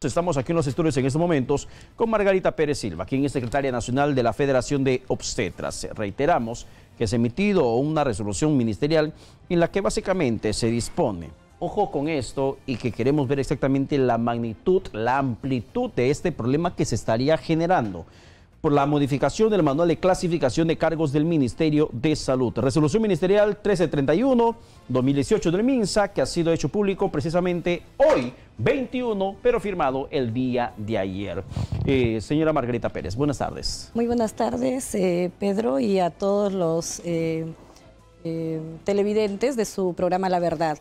Estamos aquí en los estudios en estos momentos con Margarita Pérez Silva, quien es secretaria nacional de la Federación de Obstetras. Reiteramos que se ha emitido una resolución ministerial en la que básicamente se dispone, ojo con esto, y que queremos ver exactamente la magnitud, la amplitud de este problema que se estaría generando por la modificación del manual de clasificación de cargos del Ministerio de Salud. Resolución ministerial 1331-2018 del MINSA, que ha sido hecho público precisamente hoy, 21, pero firmado el día de ayer. Eh, señora Margarita Pérez, buenas tardes. Muy buenas tardes, eh, Pedro, y a todos los eh, televidentes de su programa La Verdad.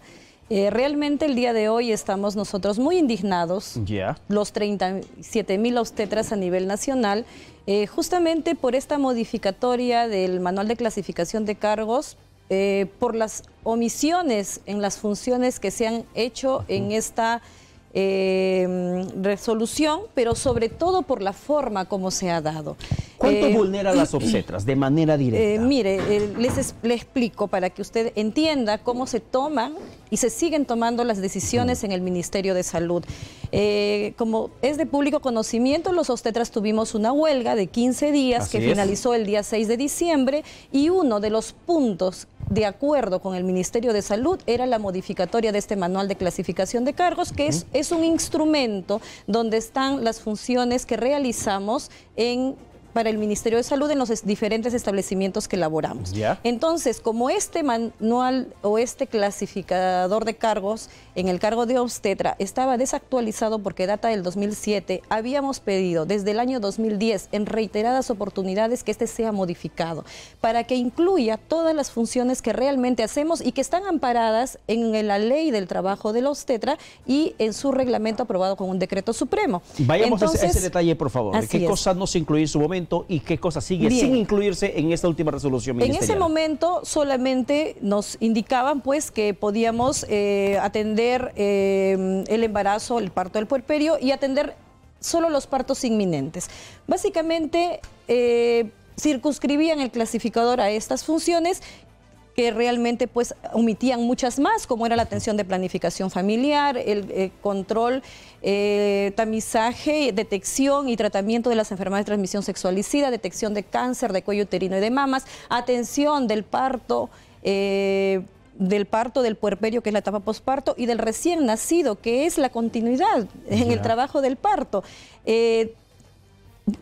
Eh, realmente el día de hoy estamos nosotros muy indignados, los 37 mil obstetras a nivel nacional, eh, justamente por esta modificatoria del manual de clasificación de cargos, eh, por las omisiones en las funciones que se han hecho en esta Em, resolución, pero sobre todo por la forma como se ha dado. ¿Cuánto eh, vulnera las obstetras de manera eh, directa? mire, eh, les, explico para que usted entienda cómo se toman y se siguen tomando las decisiones en el Ministerio de Salud. como es de público conocimiento, los obstetras tuvimos una huelga de 15 días que finalizó el día 6 de diciembre y uno de los puntos de acuerdo con el Ministerio de Salud, era la modificatoria de este manual de clasificación de cargos, que es, es un instrumento donde están las funciones que realizamos en para el Ministerio de Salud en los diferentes establecimientos que elaboramos. Entonces, como este manual o este clasificador de cargos en el cargo de obstetra estaba desactualizado porque data del 2007, habíamos pedido desde el año 2010 en reiteradas oportunidades que este sea modificado para que incluya todas las funciones que realmente hacemos y que están amparadas en la ley del trabajo de la obstetra y en su reglamento aprobado con un decreto supremo. Vayamos a, ese, detalle, por favor. ¿Qué cosas nos se en su momento? y qué cosa sigue sin incluirse en esta última resolución ministerial? En ese momento solamente nos indicaban pues que podíamos eh, atender eh, el embarazo, el parto del puerperio y atender solo los partos inminentes. Básicamente... Eh, circunscribían el clasificador a estas funciones que realmente pues omitían muchas más, como era la atención de planificación familiar, el eh, control, eh, tamizaje, detección y tratamiento de las enfermedades de transmisión sexualicida, detección de cáncer de cuello uterino y de mamas, atención del parto. Eh, del parto, del puerperio, que es la etapa posparto, y del recién nacido, que es la continuidad en el trabajo del parto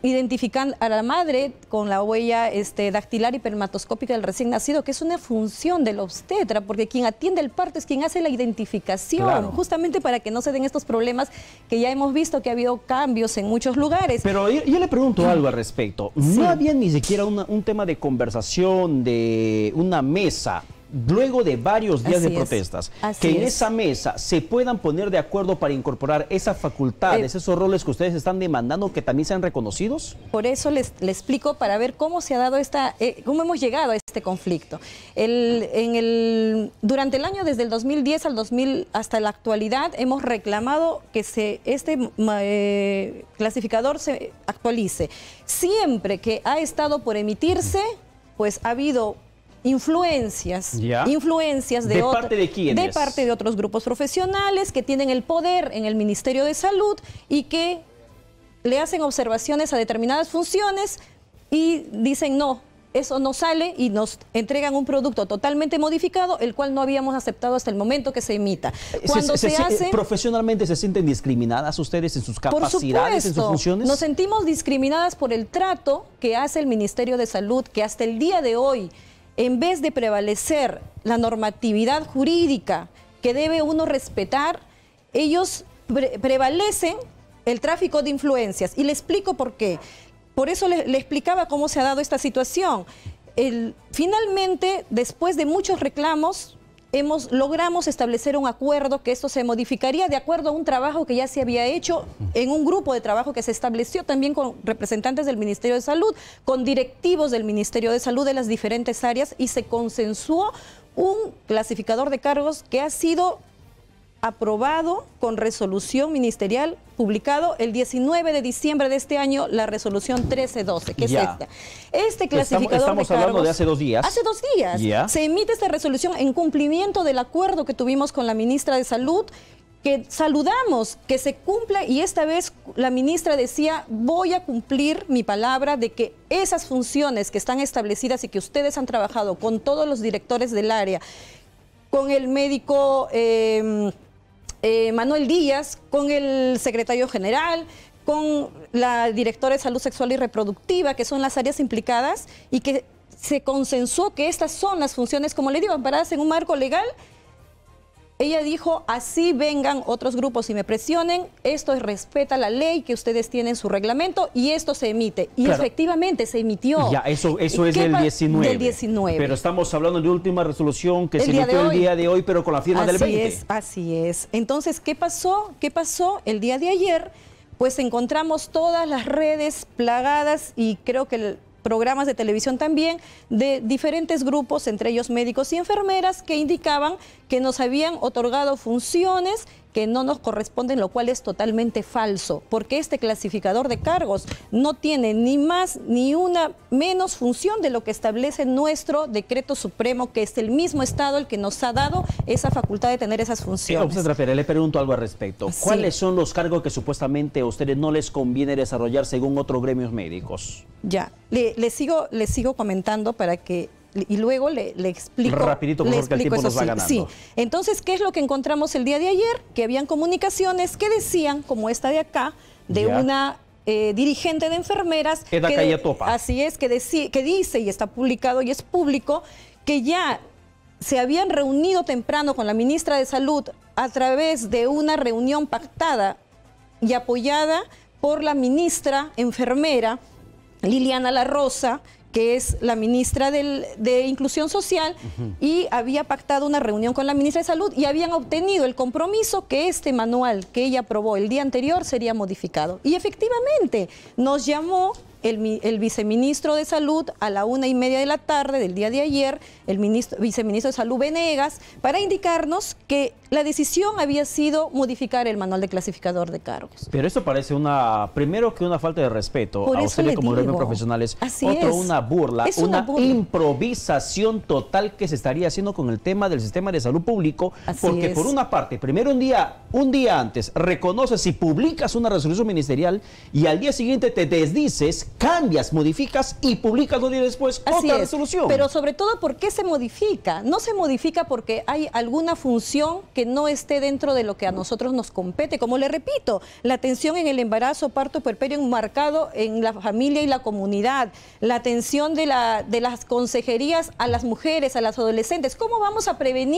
identifican a la madre con la huella este, dactilar y permatoscópica del recién nacido, que es una función del obstetra, porque quien atiende el parto es quien hace la identificación, justamente para que no se den estos problemas que ya hemos visto que ha habido cambios en muchos lugares. Pero yo, le pregunto mm. algo al respecto. No había ni siquiera un tema de conversación, de una mesa luego de varios días de protestas, que en esa mesa se puedan poner de acuerdo para incorporar esas facultades, eh, esos roles que ustedes están demandando que también sean reconocidos? Por eso les, explico para ver cómo se ha dado esta, eh, cómo hemos llegado a este conflicto. El, en el, durante el año, desde el 2010 al 2000 hasta la actualidad, hemos reclamado que se, este eh, clasificador se actualice. Siempre que ha estado por emitirse, pues ha habido influencias, influencias de, ¿De parte de De parte de otros grupos profesionales que tienen el poder en el Ministerio de Salud y que le hacen observaciones a determinadas funciones y dicen no, eso no sale y nos entregan un producto totalmente modificado, el cual no habíamos aceptado hasta el momento que se emita. Eh, Cuando se, hace... ¿Profesionalmente se sienten discriminadas ustedes en sus capacidades, en sus funciones? Nos sentimos discriminadas por el trato que hace el Ministerio de Salud, que hasta el día de hoy en vez de prevalecer la normatividad jurídica que debe uno respetar, ellos prevalecen el tráfico de influencias. Y le explico por qué. Por eso le, explicaba cómo se ha dado esta situación. finalmente, después de muchos reclamos, logramos establecer un acuerdo que esto se modificaría de acuerdo a un trabajo que ya se había hecho en un grupo de trabajo que se estableció también con representantes del Ministerio de Salud, con directivos del Ministerio de Salud de las diferentes áreas y se consensuó un clasificador de cargos que ha sido aprobado con resolución ministerial, publicado el 19 de diciembre de este año, la resolución 1312, que es esta. Este clasificador estamos, hablando de hace dos días. Hace dos días. Se emite esta resolución en cumplimiento del acuerdo que tuvimos con la ministra de Salud que saludamos, que se cumpla y esta vez la ministra decía, voy a cumplir mi palabra de que esas funciones que están establecidas y que ustedes han trabajado con todos los directores del área, con el médico... Em, eh, Manuel Díaz, con el secretario general, con la directora de salud sexual y reproductiva, que son las áreas implicadas y que se consensuó que estas son las funciones, como le digo, amparadas en un marco legal ella dijo, así vengan otros grupos y me presionen, esto es, respeta la ley que ustedes tienen su reglamento y esto se emite. Y efectivamente se emitió. Ya, eso, eso es del 19. Del 19. Pero estamos hablando de última resolución que se emitió el día de hoy, pero con la firma del 20. así es. Entonces, ¿qué pasó? ¿Qué pasó el día de ayer? Pues encontramos todas las redes plagadas y creo que el, programas de televisión también de diferentes grupos, entre ellos médicos y enfermeras, que indicaban que nos habían otorgado funciones que no nos corresponden, lo cual es totalmente falso, porque este clasificador de cargos no tiene ni más ni una menos función de lo que establece nuestro decreto supremo, que es el mismo Estado el que nos ha dado esa facultad de tener esas funciones. le pregunto algo al respecto. ¿Cuáles son los cargos que supuestamente a ustedes no les conviene desarrollar según otros gremios médicos? Ya, sigo, le sigo comentando para que y luego le, explico. Rapidito, le el tiempo nos va ganando. Entonces, ¿qué es lo que encontramos el día de ayer? Que habían comunicaciones que decían, como esta de acá, de una eh, dirigente de enfermeras. que Topa. Así es, que, que dice y está publicado y es público que ya se habían reunido temprano con la ministra de Salud a través de una reunión pactada y apoyada por la ministra enfermera Liliana La Rosa, que es la ministra de Inclusión Social, y había pactado una reunión con la ministra de Salud y habían obtenido el compromiso que este manual que ella aprobó el día anterior sería modificado. Y efectivamente nos llamó el, viceministro de Salud a la una y media de la tarde del día de ayer, el ministro, viceministro de Salud Venegas, para indicarnos que la decisión había sido modificar el manual de clasificador de cargos. Pero eso parece una, primero que una falta de respeto a ustedes como los profesionales, otro una burla, una, improvisación total que se estaría haciendo con el tema del sistema de salud público, porque por una parte, primero un día, un día antes reconoces y publicas una resolución ministerial y al día siguiente te desdices cambias, modificas y publicas dos días después otra resolución. Pero sobre todo, ¿por qué se modifica? No se modifica porque hay alguna función que no esté dentro de lo que a nosotros nos compete. Como le repito, la atención en el embarazo, parto puerperio enmarcado en la familia y la comunidad, la atención de, la, de las consejerías a las mujeres, a las adolescentes. ¿Cómo vamos a prevenir?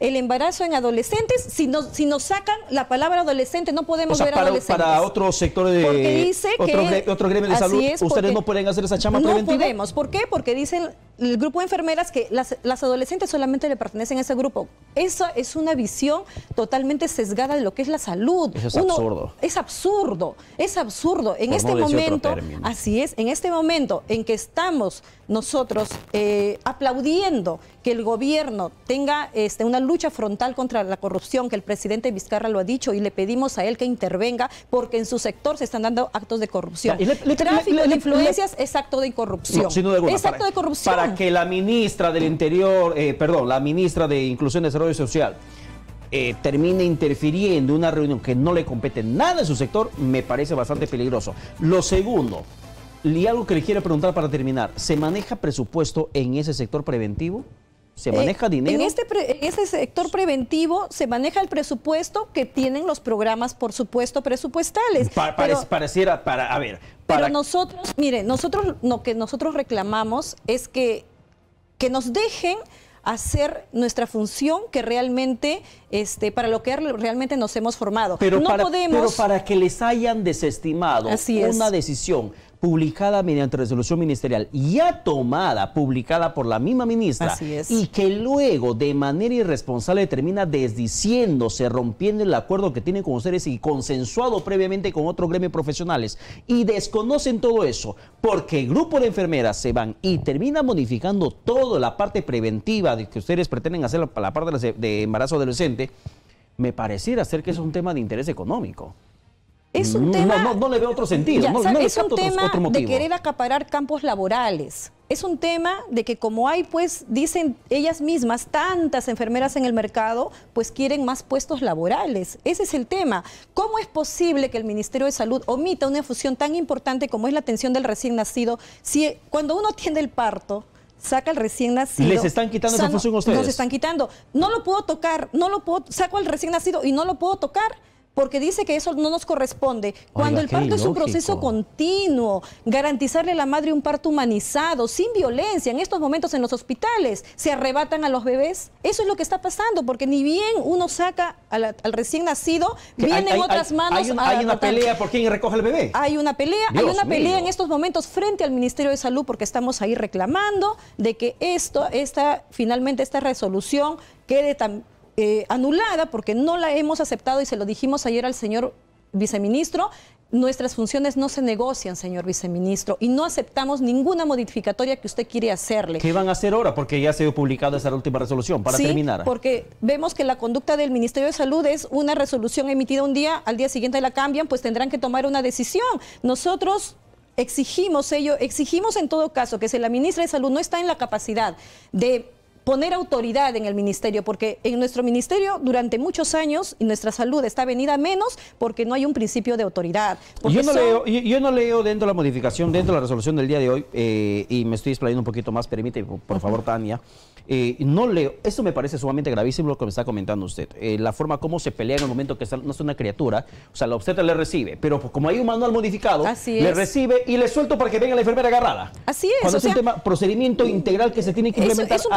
el embarazo en adolescentes. Si nos, si nos sacan la palabra adolescente, no podemos ver adolescentes. Para otro sector de. Porque otro, Otro gremio de salud, ustedes no pueden hacer esa chamba preventiva. No podemos. ¿Por qué? Porque dicen el grupo de enfermeras que las, adolescentes solamente le pertenecen a ese grupo. Esa es una visión totalmente sesgada de lo que es la salud. es absurdo. Es absurdo, es absurdo. En este momento, así es, en este momento en que estamos nosotros eh, aplaudiendo que el gobierno tenga este, una lucha frontal contra la corrupción, que el presidente Vizcarra lo ha dicho y le pedimos a él que intervenga porque en su sector se están dando actos de corrupción. Tráfico de influencias es acto de corrupción. es acto de corrupción que la ministra del Interior, eh, perdón, la ministra de Inclusión y Desarrollo Social eh, termine interfiriendo en una reunión que no le compete nada en su sector, me parece bastante peligroso. Lo segundo, y algo que le quiero preguntar para terminar, ¿se maneja presupuesto en ese sector preventivo? ¿Se eh, maneja dinero? Este en este, sector preventivo se maneja el presupuesto que tienen los programas, por supuesto, presupuestales. pareciera, para, a ver, pero nosotros, mire, nosotros lo que nosotros reclamamos es que, que nos dejen hacer nuestra función que realmente, este, para lo que realmente nos hemos formado. Pero, no para, podemos... pero para que les hayan desestimado una decisión publicada mediante resolución ministerial, ya tomada, publicada por la misma ministra, y que luego de manera irresponsable termina desdiciéndose, rompiendo el acuerdo que tienen con ustedes y consensuado previamente con otros gremios profesionales, y desconocen todo eso, porque el grupo de enfermeras se van y termina modificando toda la parte preventiva que ustedes pretenden hacer la parte e, de, embarazo adolescente, me pareciera ser que es un tema de interés económico. Es un tema. No, le veo otro sentido. es un tema de querer acaparar campos laborales. Es un tema de que, como hay, pues, dicen ellas mismas, tantas enfermeras en el mercado, pues quieren más puestos laborales. Ese es el tema. ¿Cómo es posible que el Ministerio de Salud omita una fusión tan importante como es la atención del recién nacido si eh, cuando uno atiende el parto? saca al recién nacido. ¿Les están quitando función a ustedes? están quitando. No lo puedo tocar, no lo puedo, saco al recién nacido y no lo puedo tocar porque dice que eso no nos corresponde. Cuando el parto es un proceso continuo, garantizarle a la madre un parto humanizado, sin violencia, en estos momentos en los hospitales se arrebatan a los bebés. Eso es lo que está pasando, porque ni bien uno saca al, recién nacido, viene vienen otras manos. Hay, una pelea por quién recoge el bebé. Hay una pelea, hay una pelea en estos momentos frente al Ministerio de Salud, porque estamos ahí reclamando de que esto, esta, finalmente esta resolución quede tan eh, anulada porque no la hemos aceptado y se lo dijimos ayer al señor viceministro. Nuestras funciones no se negocian, señor viceministro, y no aceptamos ninguna modificatoria que usted quiere hacerle. ¿Qué van a hacer ahora? Porque ya se ha publicada esa última resolución, para sí, terminar. porque vemos que la conducta del Ministerio de Salud es una resolución emitida un día, al día siguiente la cambian, pues tendrán que tomar una decisión. Nosotros exigimos ello, exigimos en todo caso que si la ministra de Salud no está en la capacidad de poner autoridad en el ministerio, porque en nuestro ministerio durante muchos años nuestra salud está venida menos porque no hay un principio de autoridad. Yo no, leo, yo, no, leo, dentro de la modificación, dentro de la resolución del día de hoy, eh, y me estoy explayando un poquito más, permíteme, por, favor, Tania. Eh, no leo, eso me parece sumamente gravísimo lo que me está comentando usted. Eh, la forma como se pelea en el momento que no es una criatura, o sea, la obstetra le recibe, pero como hay un manual modificado, le recibe y le suelto para que venga la enfermera agarrada. Así es. Cuando es un tema, procedimiento integral que se tiene que implementar. Es un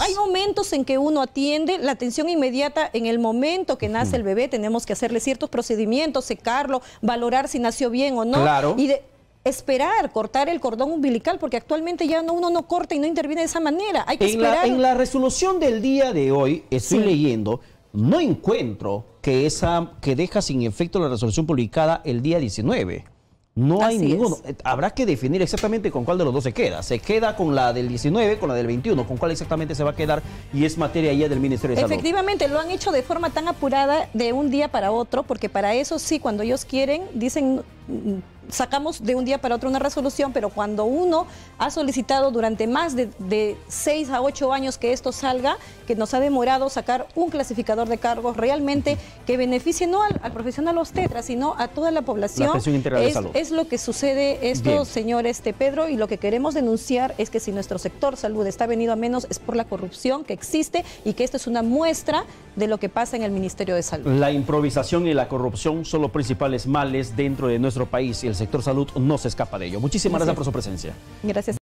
hay momentos en que uno atiende la atención inmediata en el momento que nace el bebé. Tenemos que hacerle ciertos procedimientos, secarlo, valorar si nació bien o no. Y esperar, cortar el cordón umbilical, porque actualmente ya no, uno no corta y no interviene de esa manera. Hay que en esperar. La, en la resolución del día de hoy, estoy leyendo, no encuentro que, esa, que deja sin efecto la resolución publicada el día 19. No hay ninguno. Eh, habrá que definir exactamente con cuál de los dos se queda. Se queda con la del 19, con la del 21, con cuál exactamente se va a quedar y es materia ya del Ministerio de Salud. Efectivamente, lo han hecho de forma tan apurada de un día para otro, porque para eso sí, cuando ellos quieren, dicen sacamos de un día para otro una resolución, pero cuando uno ha solicitado durante más de, seis a ocho años que esto salga, que nos ha demorado sacar un clasificador de cargos realmente que beneficie no al, al profesional tetras, sino a toda la población. La es, de es, lo que sucede esto, señor este, Pedro, y lo que queremos denunciar es que si nuestro sector salud está venido a menos es por la corrupción que existe y que esto es una muestra de lo que pasa en el Ministerio de Salud. La improvisación y la corrupción son los principales males dentro de nuestro país. El sector salud no se escapa de ello. Muchísimas gracias, por su presencia. Gracias.